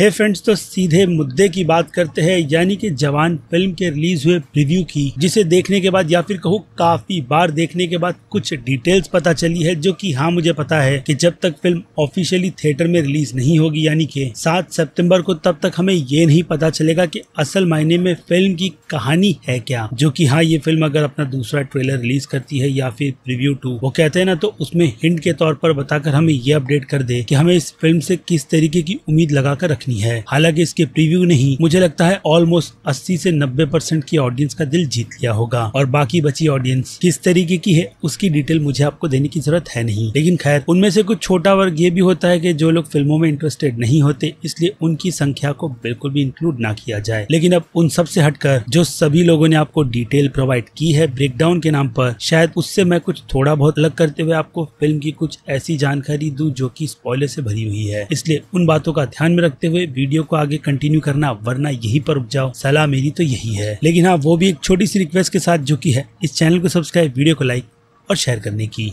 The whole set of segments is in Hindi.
है फ्रेंड्स तो सीधे मुद्दे की बात करते हैं यानी कि जवान फिल्म के रिलीज हुए प्रीव्यू की जिसे देखने के बाद या फिर कहूँ काफी बार देखने के बाद कुछ डिटेल्स पता चली है जो कि हाँ मुझे पता है कि जब तक फिल्म ऑफिशियली थिएटर में रिलीज नहीं होगी यानी कि सात सितंबर को तब तक हमें ये नहीं पता चलेगा की असल मायने में फिल्म की कहानी है क्या जो की हाँ ये फिल्म अगर अपना दूसरा ट्रेलर रिलीज करती है या फिर प्रिव्यू टू वो कहते हैं ना तो उसमें हिंट के तौर पर बताकर हमें ये अपडेट कर दे की हमें इस फिल्म से किस तरीके की उम्मीद लगाकर कर देखनी है हालांकि इसके प्रीव्यू ने ही मुझे लगता है ऑलमोस्ट 80 से 90 परसेंट की ऑडियंस का दिल जीत लिया होगा और बाकी बची ऑडियंस किस तरीके की है उसकी डिटेल मुझे आपको देने की जरूरत है नहीं लेकिन खैर उनमें से कुछ छोटा वर्ग ये भी होता है की जो लोग फिल्मों में इंटरेस्टेड नहीं होते इसलिए उनकी संख्या को बिल्कुल भी इंक्लूड ना किया जाए लेकिन अब उन सबसे हटकर जो सभी लोगों ने आपको डिटेल प्रोवाइड की है ब्रेकडाउन के नाम पर शायद उससे मैं कुछ थोड़ा बहुत अलग करते हुए आपको फिल्म की कुछ ऐसी जानकारी दू जो की स्पॉइलर से भरी हुई है इसलिए उन बातों का ध्यान में रखते हुए हुए वीडियो को आगे कंटिन्यू करना वरना यही पर रुक जाओ सलाह मेरी तो यही है लेकिन हाँ वो भी एक छोटी सी रिक्वेस्ट के साथ जो की है इस चैनल को सब्सक्राइब वीडियो को लाइक और शेयर करने की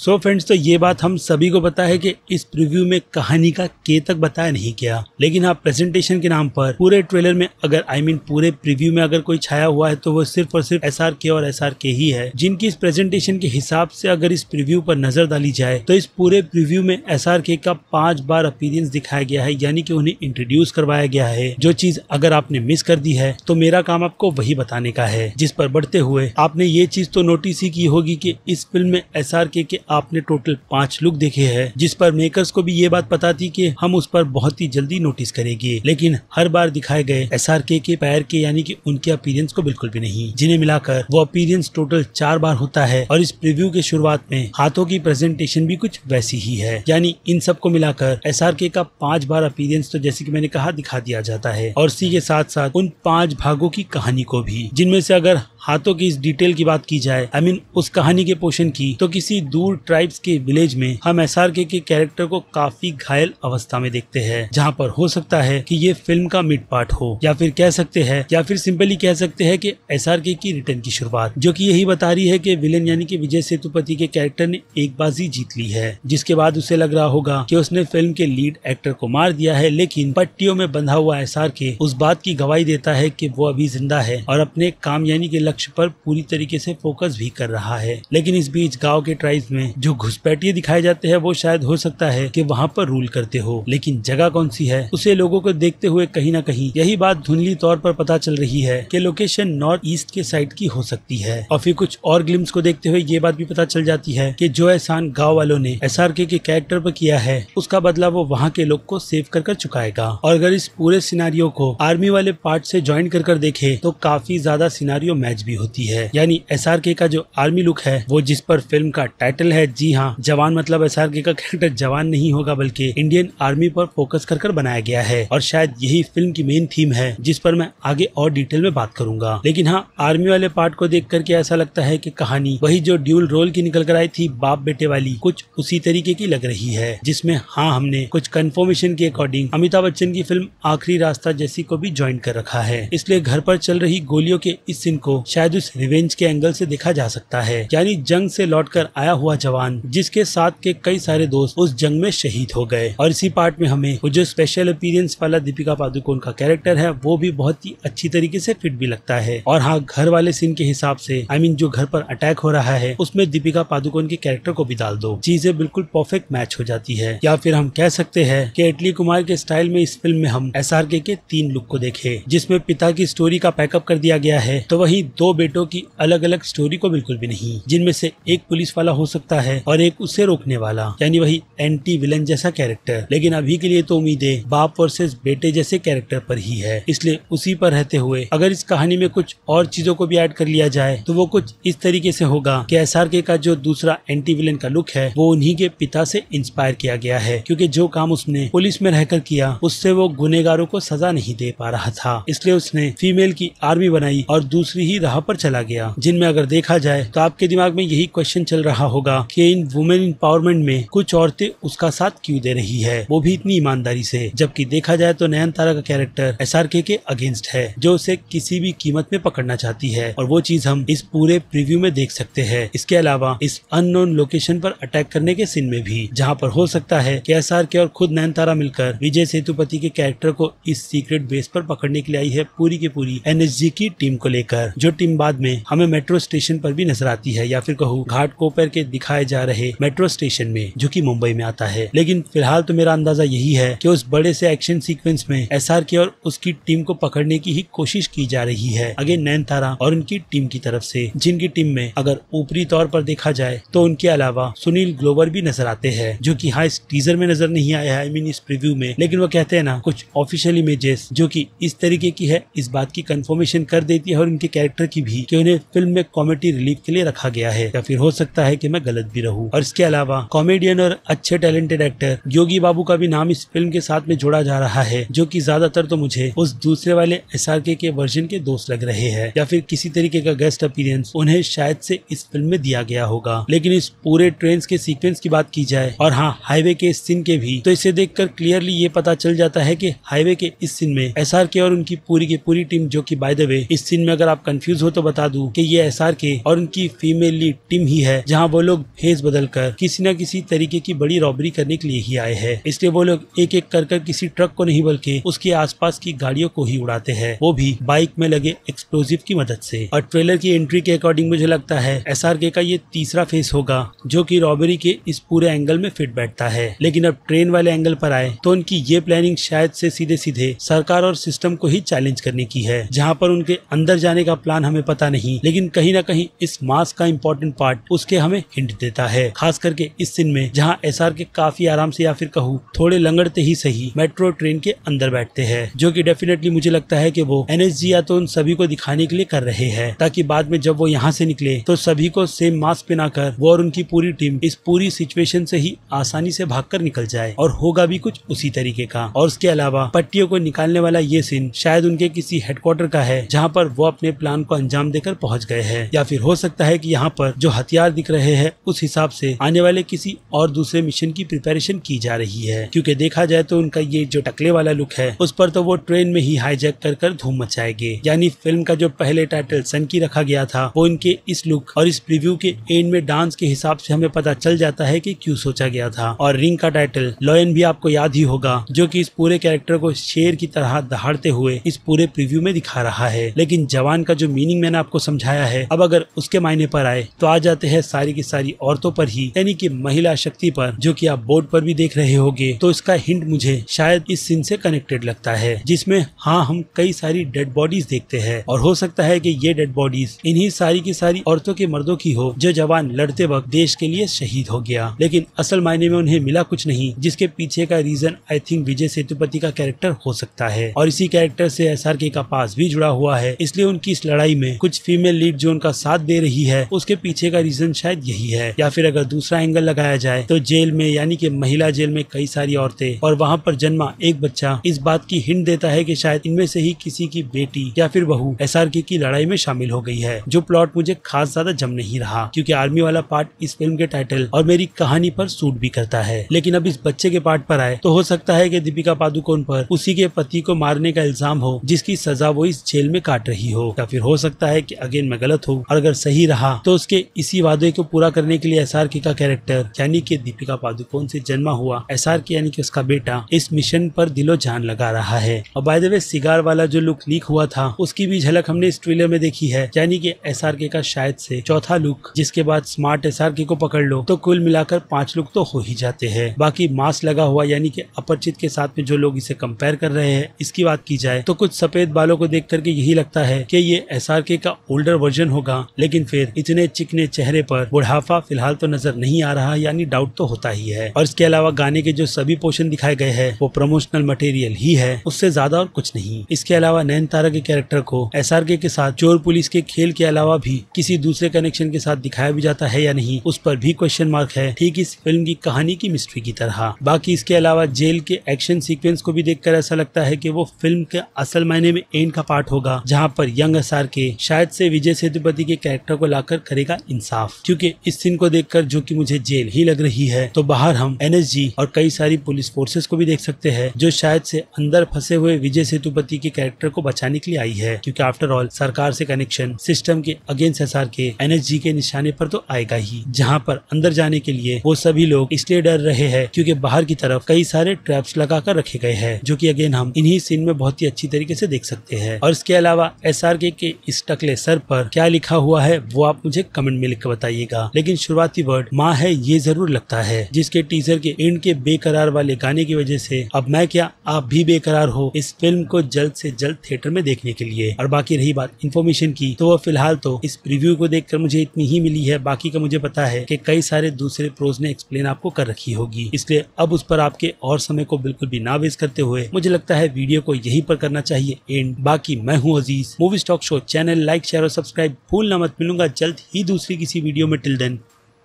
सो so फ्रेंड्स तो ये बात हम सभी को पता है कि इस प्रीव्यू में कहानी का के तक बताया नहीं गया लेकिन आप प्रेजेंटेशन के नाम पर पूरे ट्रेलर में अगर आई I मीन mean, पूरे प्रीव्यू में अगर कोई छाया हुआ है तो वो सिर्फ और सिर्फ एस के और एस के ही है जिनकी इस प्रेजेंटेशन के हिसाब से अगर इस प्रीव्यू पर नजर डाली जाए तो इस पूरे प्रिव्यू में एस का पांच बार अपीरियंस दिखाया गया है यानी की उन्हें इंट्रोड्यूस करवाया गया है जो चीज अगर आपने मिस कर दी है तो मेरा काम आपको वही बताने का है जिस पर बढ़ते हुए आपने ये चीज तो नोटिस ही की होगी की इस फिल्म में एस के आपने टोटल पांच लुक देखे है जिस पर मेकर्स को भी ये बात पता थी कि हम उस पर बहुत ही जल्दी नोटिस करेंगे लेकिन हर बार दिखाए गए एस के पैर के यानी कि उनके अपीरियंस को बिल्कुल भी नहीं जिन्हें मिलाकर वो अपीरियंस टोटल चार बार होता है और इस प्रिव्यू के शुरुआत में हाथों की प्रेजेंटेशन भी कुछ वैसी ही है यानी इन सबको मिलाकर एस का पांच बार अपीरियंस तो जैसे की मैंने कहा दिखा दिया जाता है और इसी के साथ साथ उन पांच भागों की कहानी को भी जिनमें से अगर हाथों की इस डिटेल की बात की जाए आई I मीन mean, उस कहानी के पोषण की तो किसी दूर ट्राइब्स के विलेज में हम एस के कैरेक्टर को काफी घायल अवस्था में देखते हैं जहाँ पर हो सकता है कि ये फिल्म का मिड पार्ट हो या फिर कह सकते हैं या फिर सिंपली कह सकते हैं कि एस की रिटर्न की शुरुआत जो की यही बता रही है की विलेन यानी कि विजय सेतुपति के कैरेक्टर ने एक बाजी जीत ली है जिसके बाद उसे लग रहा होगा की उसने फिल्म के लीड एक्टर को मार दिया है लेकिन पट्टियों में बंधा हुआ एस के उस बात की गवाही देता है की वो अभी जिंदा है और अपने काम यानी कि लक्ष्य पर पूरी तरीके से फोकस भी कर रहा है लेकिन इस बीच गाँव के ट्राइब्स में जो घुसपैठिए दिखाए जाते हैं वो शायद हो सकता है की वहाँ पर रूल करते हो लेकिन जगह कौन सी है उसे लोगों को देखते हुए कहीं ना कहीं यही बात धुंधली तौर पर पता चल रही है कि लोकेशन नॉर्थ ईस्ट के साइड की हो सकती है और फिर कुछ और ग्लिम्स को देखते हुए ये बात भी पता चल जाती है की जो एहसान गाँव वालों ने एस के कैरेक्टर पर किया है उसका बदला वो वहाँ के लोग को सेव कर कर चुकाएगा और अगर इस पूरे सिनारियों को आर्मी वाले पार्ट से ज्वाइन कर कर देखे तो काफी ज्यादा सिनारियों मैच इमेज भी होती है यानी एस का जो आर्मी लुक है वो जिस पर फिल्म का टाइटल है जी हाँ जवान मतलब एस का कैरेक्टर जवान नहीं होगा बल्कि इंडियन आर्मी पर फोकस कर कर बनाया गया है और शायद यही फिल्म की मेन थीम है जिस पर मैं आगे और डिटेल में बात करूंगा लेकिन हाँ आर्मी वाले पार्ट को देख करके ऐसा लगता है की कहानी वही जो ड्यूल रोल की निकल कर आई थी बाप बेटे वाली कुछ उसी तरीके की लग रही है जिसमे हाँ हमने कुछ कन्फर्मेशन के अकॉर्डिंग अमिताभ बच्चन की फिल्म आखिरी रास्ता जैसी को भी ज्वाइन कर रखा है इसलिए घर पर चल रही गोलियों के इस सीन को शायद उस रिवेंज के एंगल से देखा जा सकता है यानी जंग से लौटकर आया हुआ जवान जिसके साथ के कई सारे दोस्त उस जंग में शहीद हो गए और इसी पार्ट में हमें वो जो स्पेशल अपीरियंस वाला दीपिका पादुकोण का कैरेक्टर है वो भी बहुत ही अच्छी तरीके से फिट भी लगता है और हाँ घर वाले सीन के हिसाब से आई मीन जो घर पर अटैक हो रहा है उसमें दीपिका पादुकोण के कैरेक्टर को भी डाल दो चीजें बिल्कुल परफेक्ट मैच हो जाती है या फिर हम कह सकते हैं कि इटली कुमार के स्टाइल में इस फिल्म में हम एस के, के तीन लुक को देखे जिसमे पिता की स्टोरी का पैकअप कर दिया गया है तो वही दो बेटों की अलग अलग स्टोरी को बिल्कुल भी नहीं जिनमें से एक पुलिस वाला हो सकता है और एक उसे रोकने वाला यानी वही एंटी विलन जैसा कैरेक्टर लेकिन अभी के लिए तो उम्मीदें बाप वर्सेस बेटे जैसे कैरेक्टर पर ही है इसलिए उसी पर रहते हुए अगर इस कहानी में कुछ और चीजों को भी ऐड कर लिया जाए तो वो कुछ इस तरीके से होगा कि एस का जो दूसरा एंटी विलन का लुक है वो उन्हीं के पिता से इंस्पायर किया गया है क्योंकि जो काम उसने पुलिस में रहकर किया उससे वो गुनेगारों को सजा नहीं दे पा रहा था इसलिए उसने फीमेल की आर्मी बनाई और दूसरी ही राह पर चला गया जिनमें अगर देखा जाए तो आपके दिमाग में यही क्वेश्चन चल रहा होगा कि इन वुमेन इम्पावरमेंट में कुछ औरतें उसका साथ क्यों दे रही है वो भी इतनी ईमानदारी से जबकि देखा जाए तो नयन तारा का कैरेक्टर एस के अगेंस्ट है जो उसे किसी भी कीमत में पकड़ना चाहती है और वो चीज हम इस पूरे प्रिव्यू में देख सकते हैं इसके अलावा इस अननोन लोकेशन पर अटैक करने के सीन में भी जहाँ पर हो सकता है की एस के और खुद नयन तारा मिलकर विजय सेतुपति के कैरेक्टर को इस सीक्रेट बेस पर पकड़ने के लिए आई है पूरी की पूरी एन की टीम को लेकर जो टीम बाद में हमें मेट्रो स्टेशन पर भी नजर आती है या फिर कहूँ घाट कोपर के दिखाए जा रहे मेट्रो स्टेशन में जो की मुंबई में आता है लेकिन फिलहाल तो मेरा अंदाजा यही है की उस बड़े से एक्शन सीक्वेंस में एस और उसकी टीम को पकड़ने की ही कोशिश की जा रही है अगे नैन और उनकी टीम की तरफ ऐसी जिनकी टीम में अगर ऊपरी तौर पर देखा जाए तो उनके अलावा सुनील ग्लोवर भी नजर आते हैं जो कि हाँ इस टीजर में नजर नहीं आया है आई मीन इस प्रीव्यू में लेकिन वो कहते हैं ना कुछ ऑफिशियल इमेजेस जो कि इस तरीके की है इस बात की कंफर्मेशन कर देती है और इनके कैरेक्टर एक्टर की भी कि उन्हें फिल्म में कॉमेडी रिलीफ के लिए रखा गया है या फिर हो सकता है की मैं गलत भी रहूँ और इसके अलावा कॉमेडियन और अच्छे टैलेंटेड एक्टर योगी बाबू का भी नाम इस फिल्म के साथ में जोड़ा जा रहा है जो की ज्यादातर तो मुझे उस दूसरे वाले एस के वर्जन के दोस्त लग रहे हैं या फिर किसी तरीके का गेस्ट अपीरियंस उन्हें शायद से इस फिल्म में दिया गया होगा लेकिन इस पूरे ट्रेन के सीक्वेंस की बात की जाए और हाँ हाईवे के इस सीन के भी तो इसे देखकर क्लियरली ये पता चल जाता है कि हाईवे के इस सीन में एस और उनकी पूरी की पूरी टीम जो कि बाय द वे इस सीन में अगर आप कंफ्यूज कंफ्यूज हो तो बता दूं कि ये एस के और उनकी फीमेल लीड टीम ही है जहां वो लोग भेज बदल कर किसी न किसी तरीके की बड़ी रॉबरी करने के लिए ही आए हैं इसलिए वो लोग एक एक कर कर किसी ट्रक को नहीं बल्कि उसके आसपास की गाड़ियों को ही उड़ाते हैं वो भी बाइक में लगे एक्सप्लोजिव की मदद से और ट्रेलर की एंट्री के अकॉर्डिंग मुझे लगता है एस का ये तीसरा फेस होगा जो की रॉबरी के इस पूरे एंगल में फिट बैठता है लेकिन अब ट्रेन वाले एंगल पर आए तो उनकी ये प्लानिंग शायद से सीधे सीधे सरकार और सिस्टम को ही चैलेंज करने की है जहाँ पर उनके अंदर जाने का प्लान नुकसान हमें पता नहीं लेकिन कहीं ना कहीं इस मास्क का इम्पोर्टेंट पार्ट उसके हमें हिंट देता है खास करके इस दिन में जहाँ एस के काफी आराम से या फिर कहूँ थोड़े लंगड़ते ही सही मेट्रो ट्रेन के अंदर बैठते हैं जो की डेफिनेटली मुझे लगता है की वो एन या तो उन सभी को दिखाने के लिए कर रहे हैं ताकि बाद में जब वो यहाँ से निकले तो सभी को सेम मास्क कर वो और उनकी पूरी टीम इस पूरी सिचुएशन से ही आसानी से भागकर निकल जाए और होगा भी कुछ उसी तरीके का और उसके अलावा पट्टियों को निकालने वाला ये सीन शायद उनके किसी हेडक्वार्टर का है जहाँ पर वो अपने प्लान को अंजाम देकर पहुंच गए हैं या फिर हो सकता है कि यहाँ पर जो हथियार दिख रहे हैं उस हिसाब से आने वाले किसी और दूसरे मिशन की प्रिपेरेशन की जा रही है क्योंकि देखा जाए तो उनका ये जो टकले वाला लुक है उस पर तो वो ट्रेन में ही हाईजेक कर कर धूम मचाएंगे यानी फिल्म का जो पहले टाइटल सन की रखा गया था वो इनके इस लुक और इस प्रिव्यू के एंड में डांस के हिसाब से हमें पता चल जाता है की क्यूँ सोचा गया था और रिंग का टाइटल लॉयन भी आपको याद ही होगा जो की इस पूरे कैरेक्टर को शेर की तरह दहाड़ते हुए इस पूरे प्रिव्यू में दिखा रहा है लेकिन जवान का जो मीनिंग मैंने आपको समझाया है अब अगर उसके मायने पर आए तो आ जाते हैं सारी की सारी औरतों पर ही यानी कि महिला शक्ति पर जो कि आप बोर्ड पर भी देख रहे होंगे तो इसका हिंट मुझे शायद इस सीन से कनेक्टेड लगता है जिसमे हाँ हम कई सारी डेड बॉडीज देखते है और हो सकता है की ये डेड बॉडीज इन्ही सारी की सारी औरतों के मर्दों की हो जो जवान लड़ते वक्त देश के लिए शहीद हो गया लेकिन असल मायने में उन्हें मिला कुछ नहीं जिसके पीछे का reason I think Vijay Sethupathi का कैरेक्टर हो सकता है और इसी कैरेक्टर से एस का पास भी जुड़ा हुआ है इसलिए उनकी इस लड़ाई लड़ाई में कुछ फीमेल लीड जो उनका साथ दे रही है उसके पीछे का रीजन शायद यही है या फिर अगर दूसरा एंगल लगाया जाए तो जेल में यानी कि महिला जेल में कई सारी औरतें और वहाँ पर जन्मा एक बच्चा इस बात की हिंट देता है कि शायद इनमें से ही किसी की बेटी या फिर बहू एस की लड़ाई में शामिल हो गई है जो प्लॉट मुझे खास ज्यादा जम नहीं रहा क्योंकि आर्मी वाला पार्ट इस फिल्म के टाइटल और मेरी कहानी पर सूट भी करता है लेकिन अब इस बच्चे के पार्ट पर आए तो हो सकता है की दीपिका पादुकोण पर उसी के पति को मारने का इल्जाम हो जिसकी सजा वो इस जेल में काट रही हो या फिर हो सकता है कि अगेन मैं गलत हूँ और अगर सही रहा तो उसके इसी वादे को पूरा करने के लिए एस आर के का कैरेक्टर यानी कि दीपिका पादुकोण से जन्मा हुआ एस आर के यानी कि उसका बेटा इस मिशन पर दिलो जान लगा रहा है और बाय द वे सिगार वाला जो लुक लीक हुआ था उसकी भी झलक हमने इस ट्रेलर में देखी है यानी कि एस आर के का शायद से चौथा लुक जिसके बाद स्मार्ट एस आर के को पकड़ लो तो कुल मिलाकर पांच लुक तो हो ही जाते हैं बाकी मास्क लगा हुआ यानी कि अपरिचित के साथ में जो लोग इसे कंपेयर कर रहे हैं इसकी बात की जाए तो कुछ सफेद बालों को देख करके यही लगता है कि ये एस आर के का ओल्डर वर्जन होगा लेकिन फिर इतने चिकने चेहरे पर बुढ़ापा फिलहाल तो नजर नहीं आ रहा यानी डाउट तो होता ही है और इसके अलावा गाने के जो सभी पोर्शन दिखाए गए हैं वो प्रमोशनल मटेरियल ही है उससे ज्यादा और कुछ नहीं इसके अलावा नयन तारा के कैरेक्टर को एस के साथ चोर पुलिस के खेल के अलावा भी किसी दूसरे कनेक्शन के साथ दिखाया भी जाता है या नहीं उस पर भी क्वेश्चन मार्क है ठीक इस फिल्म की कहानी की मिस्ट्री की तरह बाकी इसके अलावा जेल के एक्शन सीक्वेंस को भी देखकर ऐसा लगता है की वो फिल्म के असल मायने में एंड का पार्ट होगा जहाँ पर यंग एस के के शायद से विजय सेतुपति के कैरेक्टर को लाकर करेगा इंसाफ क्योंकि इस सीन को देखकर जो कि मुझे जेल ही लग रही है तो बाहर हम एनएसजी और कई सारी पुलिस फोर्सेस को भी देख सकते हैं जो शायद से अंदर फंसे हुए विजय सेतुपति के कैरेक्टर को बचाने के लिए आई है क्यूँकी आफ्टर ऑल सरकार से कनेक्शन सिस्टम के अगेंस्ट एस के एन के निशाने पर तो आएगा ही जहाँ पर अंदर जाने के लिए वो सभी लोग इसलिए डर रहे हैं क्योंकि बाहर की तरफ कई सारे ट्रैप्स लगाकर रखे गए हैं जो कि अगेन हम इन्हीं सीन में बहुत ही अच्छी तरीके से देख सकते हैं और इसके अलावा एस के इस टकले सर पर क्या लिखा हुआ है वो आप मुझे कमेंट में लिख बताइएगा लेकिन शुरुआती वर्ड माँ है ये जरूर लगता है जिसके टीजर के एंड के बेकरार वाले गाने की वजह से अब मैं क्या आप भी बेकरार हो इस फिल्म को जल्द से जल्द थिएटर में देखने के लिए और बाकी रही बात इन्फॉर्मेशन की तो वो फिलहाल तो इस प्रीव्यू को देखकर मुझे इतनी ही मिली है बाकी का मुझे पता है कि कई सारे दूसरे प्रोज ने एक्सप्लेन आपको कर रखी होगी इसलिए अब उस पर आपके और समय को बिल्कुल भी ना वेस्ट करते हुए मुझे लगता है वीडियो को यही पर करना चाहिए एंड बाकी मैं हूँ Aziz movie stock show channel like share और सब्सक्राइब भूलना मत मिलूंगा जल्द ही दूसरी किसी वीडियो में टिल देन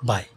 बाय